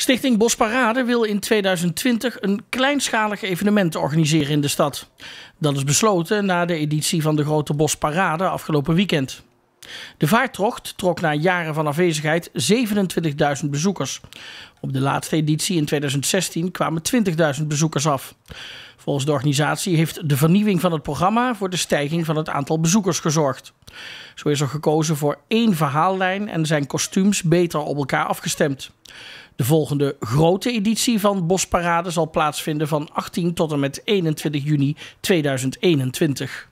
Stichting Bosparade wil in 2020 een kleinschalig evenement organiseren in de stad. Dat is besloten na de editie van de grote Bosparade afgelopen weekend. De vaarttocht trok na jaren van afwezigheid 27.000 bezoekers. Op de laatste editie in 2016 kwamen 20.000 bezoekers af. Volgens de organisatie heeft de vernieuwing van het programma voor de stijging van het aantal bezoekers gezorgd. Zo is er gekozen voor één verhaallijn en zijn kostuums beter op elkaar afgestemd. De volgende grote editie van Bosparade zal plaatsvinden van 18 tot en met 21 juni 2021.